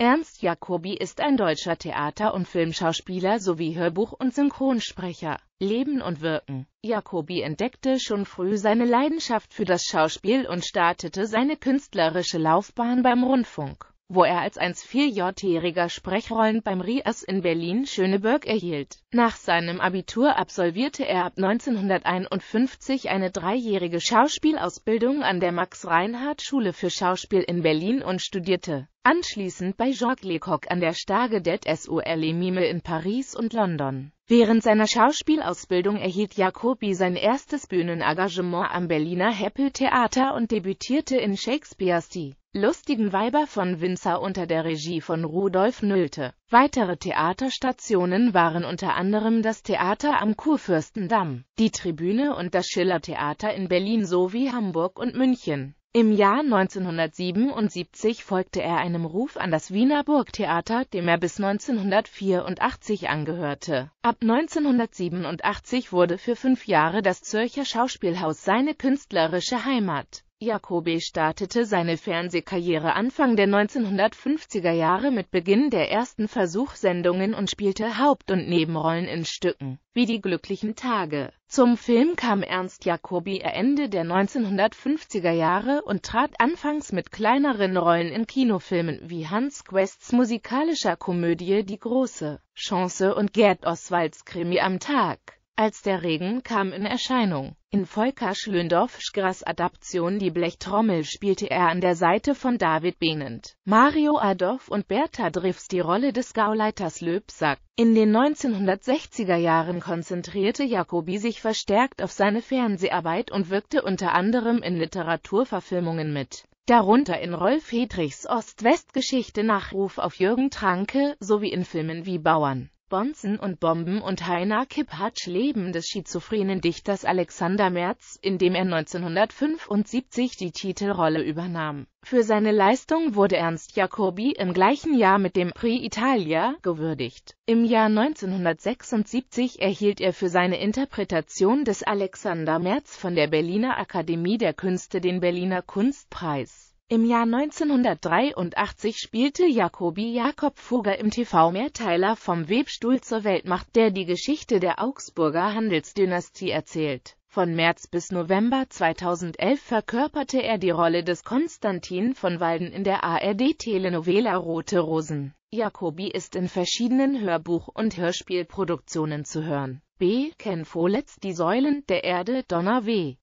Ernst Jacobi ist ein deutscher Theater- und Filmschauspieler sowie Hörbuch- und Synchronsprecher. Leben und Wirken Jacobi entdeckte schon früh seine Leidenschaft für das Schauspiel und startete seine künstlerische Laufbahn beim Rundfunk wo er als 1,4-jähriger Sprechrollen beim RIAS in Berlin-Schöneberg erhielt. Nach seinem Abitur absolvierte er ab 1951 eine dreijährige Schauspielausbildung an der Max-Reinhardt-Schule für Schauspiel in Berlin und studierte anschließend bei Jacques Lecoq an der Stage des SOL e Mime in Paris und London. Während seiner Schauspielausbildung erhielt Jacobi sein erstes Bühnenengagement am Berliner Heppel Theater und debütierte in Shakespeares Die Lustigen Weiber von Winzer unter der Regie von Rudolf Nölte. Weitere Theaterstationen waren unter anderem das Theater am Kurfürstendamm, die Tribüne und das Schillertheater in Berlin sowie Hamburg und München. Im Jahr 1977 folgte er einem Ruf an das Wiener Burgtheater, dem er bis 1984 angehörte. Ab 1987 wurde für fünf Jahre das Zürcher Schauspielhaus seine künstlerische Heimat. Jacobi startete seine Fernsehkarriere Anfang der 1950er Jahre mit Beginn der ersten Versuchsendungen und spielte Haupt- und Nebenrollen in Stücken, wie Die glücklichen Tage. Zum Film kam Ernst Jacobi Ende der 1950er Jahre und trat anfangs mit kleineren Rollen in Kinofilmen wie Hans Quests musikalischer Komödie Die große Chance und Gerd Oswalds Krimi am Tag als der Regen kam in Erscheinung. In Volker schlöndorff Schlöndorffs Adaption Die Blechtrommel spielte er an der Seite von David Behnend, Mario Adolf und Bertha Driffs die Rolle des Gauleiters Löbsack. In den 1960er Jahren konzentrierte Jacobi sich verstärkt auf seine Fernseharbeit und wirkte unter anderem in Literaturverfilmungen mit darunter in Rolf Hedrichs Ost-West-Geschichte Nachruf auf Jürgen Tranke, sowie in Filmen wie Bauern. Bonzen und Bomben und Heiner Kipphardt Leben des schizophrenen Dichters Alexander Merz, in dem er 1975 die Titelrolle übernahm. Für seine Leistung wurde Ernst Jacobi im gleichen Jahr mit dem Prix Italia gewürdigt. Im Jahr 1976 erhielt er für seine Interpretation des Alexander Merz von der Berliner Akademie der Künste den Berliner Kunstpreis. Im Jahr 1983 spielte Jacobi Jakob Fugger im TV-Mehrteiler Vom Webstuhl zur Weltmacht, der die Geschichte der Augsburger Handelsdynastie erzählt. Von März bis November 2011 verkörperte er die Rolle des Konstantin von Walden in der ARD-Telenovela Rote Rosen. Jacobi ist in verschiedenen Hörbuch- und Hörspielproduktionen zu hören. B. Ken Follets Die Säulen der Erde Donner W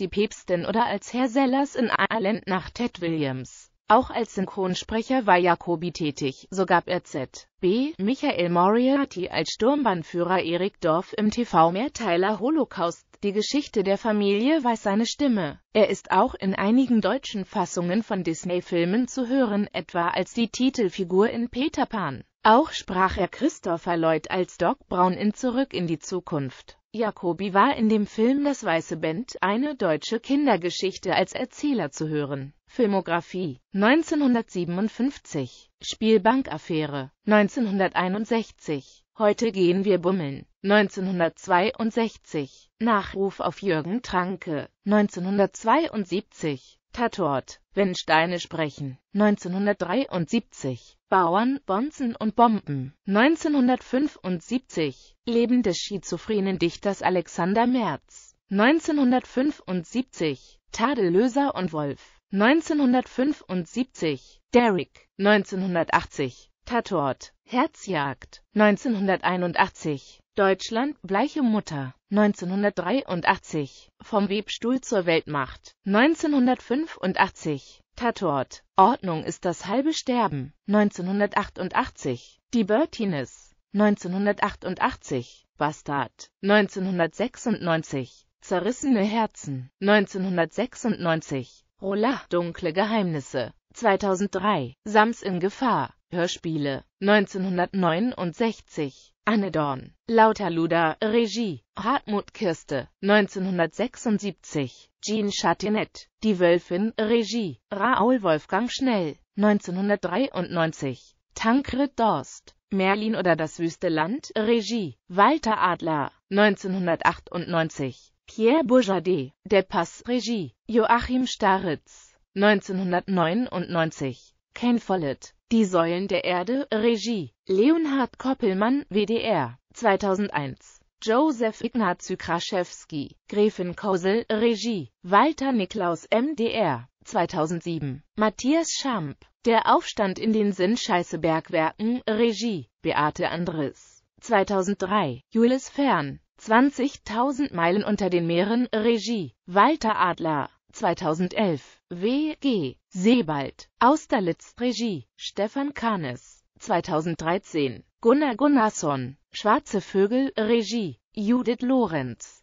die Päpstin oder als Herr Sellers in Ireland nach Ted Williams. Auch als Synchronsprecher war Jacobi tätig, so gab er Z.B. Michael Moriarty als Sturmbannführer Erik Dorf im TV-Mehrteiler Holocaust. Die Geschichte der Familie weiß seine Stimme. Er ist auch in einigen deutschen Fassungen von Disney-Filmen zu hören, etwa als die Titelfigur in Peter Pan. Auch sprach er Christopher Lloyd als Doc Brown in Zurück in die Zukunft. Jacobi war in dem Film Das Weiße Band, eine deutsche Kindergeschichte als Erzähler zu hören. Filmografie 1957, Spielbankaffäre 1961, Heute gehen wir bummeln 1962, Nachruf auf Jürgen Tranke 1972, Tatort, wenn Steine sprechen, 1973, Bauern, Bonzen und Bomben, 1975, Leben des schizophrenen Dichters Alexander Merz, 1975, Tadellöser und Wolf, 1975, Derrick, 1980, Tatort, Herzjagd, 1981, Deutschland, Bleiche Mutter, 1983, Vom Webstuhl zur Weltmacht, 1985, Tatort, Ordnung ist das halbe Sterben, 1988, Die Bertines, 1988, Bastard, 1996, Zerrissene Herzen, 1996, Rola, Dunkle Geheimnisse, 2003, Sams in Gefahr, Hörspiele 1969 Anne Dorn, Lauter Luda, Regie Hartmut Kirste 1976 Jean Chatinet, Die Wölfin, Regie Raoul Wolfgang Schnell 1993 Tankred Dorst, Merlin oder das wüste Land, Regie Walter Adler 1998 Pierre Bourgeois, Der Pass, Regie Joachim Staritz 1999 Ken Follett, die Säulen der Erde, Regie, Leonhard Koppelmann, WDR, 2001. Josef Ignacy Kraszewski, Gräfin Kosel, Regie, Walter Niklaus, MDR, 2007. Matthias Schamp, Der Aufstand in den Sinnscheiße-Bergwerken, Regie, Beate Andres, 2003. Julius Fern, 20.000 Meilen unter den Meeren, Regie, Walter Adler. 2011, W.G. Sebald, Austerlitz Regie, Stefan Kahnes, 2013, Gunnar Gunnarsson, Schwarze Vögel Regie, Judith Lorenz.